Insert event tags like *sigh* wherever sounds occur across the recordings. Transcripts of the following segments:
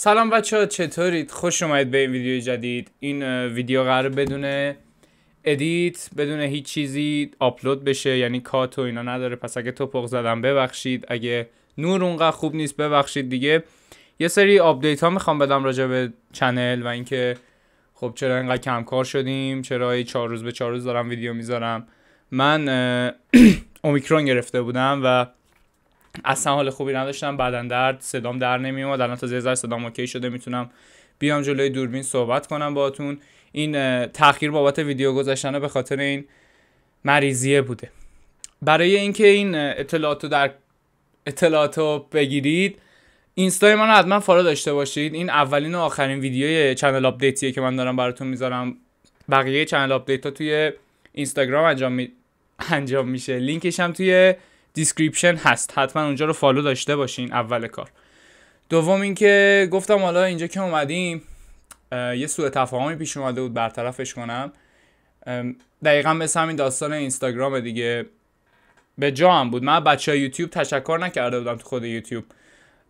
سلام بچه ها چطورید؟ خوش اومدید به این ویدیو جدید این ویدیو قرار بدون ادیت بدون هیچ چیزی آپلود بشه یعنی کات و اینا نداره پس اگه توپق زدم ببخشید اگه نور اونقدر خوب نیست ببخشید دیگه یه سری آپدیت ها میخوام بدم راجع به چنل و اینکه خب چرا اینقدر کم کار شدیم چرا چهار روز به چهار روز دارم ویدیو میذارم من *clears throat* اومیکرون گرفته بودم و اصلا حال خوبی نداشتم بدن درد صدام در نمیومد الان تا یه صدام اوکی شده میتونم بیام جلوی دوربین صحبت کنم باهاتون این تاخیر بابت ویدیو گذاشتن به خاطر این مریضیه بوده برای اینکه این, این اطلاعاتو در اطلاعاتو بگیرید اینستای من حتما فالو داشته باشید این اولین و آخرین ویدیوی چنل آپدیتیه که من دارم براتون میذارم بقیه چنل آپدیت توی اینستاگرام انجام می... انجام میشه لینکش هم توی دیسکریپشن هست حتما اونجا رو فالو داشته باشین اول کار دوم اینکه گفتم حالا اینجا که اومدیم یه سوء تفاهمی پیش اومده بود برطرفش کنم دقیقا مثل همین داستان اینستاگرام دیگه به جا هم بود من بچه یوتیوب تشکر نکرده بودم تو خود یوتیوب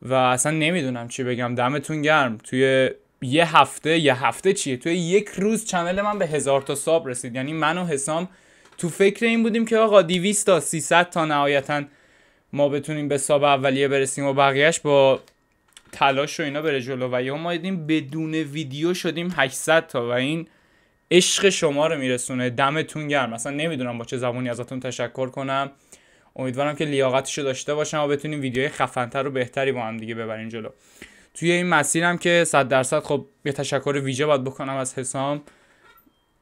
و اصلا نمیدونم چی بگم دمتون گرم توی یه هفته یه هفته چیه توی یک روز چنل من به هزار تا ساب رسید یعنی من و حسام تو فکر این بودیم که آقا 200 تا 300 تا نهایتا ما بتونیم به ساب اولیه برسیم و بقیهش با تلاش و اینا بره جلو و یا ما دیدیم بدون ویدیو شدیم 800 تا و این عشق شما رو میرسونه دمتون گرم مثلا نمیدونم با چه زبونی ازتون تشکر کنم امیدوارم که لیاقتشو داشته باشم و بتونیم ویدیوهای خفنتر و بهتری با هم دیگه ببریم جلو توی این مسیرم که 100 درصد خب یه تشکر ویژه باید بکنم از حسام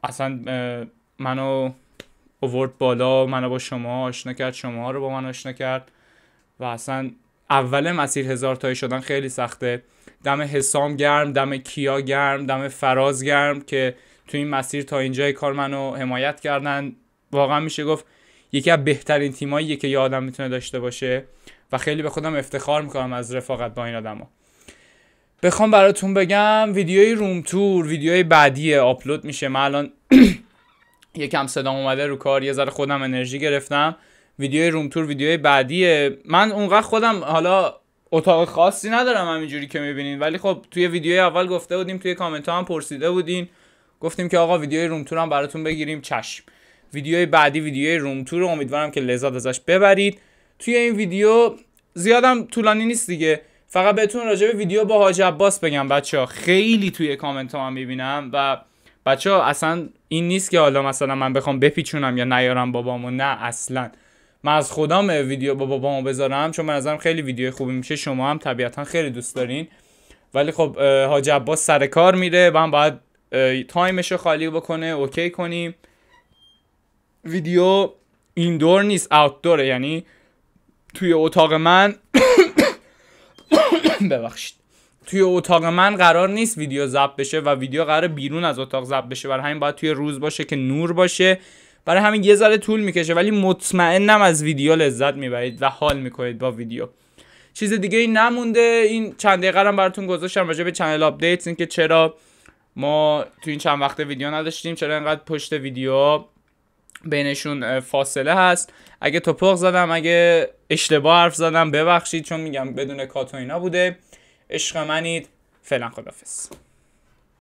اصلا منو اوورد بالا منو با شما آشنا کرد شما رو با من آشنا کرد و اصلا اول مسیر هزار تایی شدن خیلی سخته دم حسام گرم دم کیا گرم دم فراز گرم که تو این مسیر تا اینجای کار منو حمایت کردن واقعا میشه گفت یکی از بهترین تیمایی که یه آدم میتونه داشته باشه و خیلی به خودم افتخار میکنم از رفاقت با این ها بخوام براتون بگم ویدیوی روم تور ویدیوی بعدی آپلود میشه من الان یکم صدا اومده رو کار یه ذره خودم انرژی گرفتم ویدیوی روم تور ویدیوی بعدیه من اونقدر خودم حالا اتاق خاصی ندارم همینجوری که میبینین ولی خب توی ویدیوی اول گفته بودیم توی کامنت ها هم پرسیده بودین گفتیم که آقا ویدیو روم تور هم براتون بگیریم چشم ویدیوی بعدی ویدیو روم تور امیدوارم که لذت ازش ببرید توی این ویدیو زیادم طولانی نیست دیگه فقط بهتون راجع به ویدیو با حاج عباس بگم بچه ها خیلی توی کامنت ها هم میبینم و بچه ها اصلا این نیست که حالا مثلا من بخوام بپیچونم یا نیارم بابامو نه اصلا من از خودم ویدیو با بابامو بذارم چون من نظرم خیلی ویدیو خوبی میشه شما هم طبیعتا خیلی دوست دارین ولی خب حاج عباس سر کار میره من باید تایمش رو خالی بکنه اوکی کنیم ویدیو ایندور نیست آوتدوره یعنی توی اتاق من *coughs* ببخشید توی اتاق من قرار نیست ویدیو ضبط بشه و ویدیو قرار بیرون از اتاق ضبط بشه برای همین باید توی روز باشه که نور باشه برای همین یه ذره طول میکشه ولی مطمئنم از ویدیو لذت میبرید و حال میکنید با ویدیو چیز دیگه ای نمونده این چند دقیقه هم براتون گذاشتم راجع به چنل این اینکه چرا ما تو این چند وقته ویدیو نداشتیم چرا اینقدر پشت ویدیو بینشون فاصله هست اگه توپق زدم اگه اشتباه حرف زدم ببخشید چون میگم بدون کات و اینا بوده عشق منید فعلا خدافظ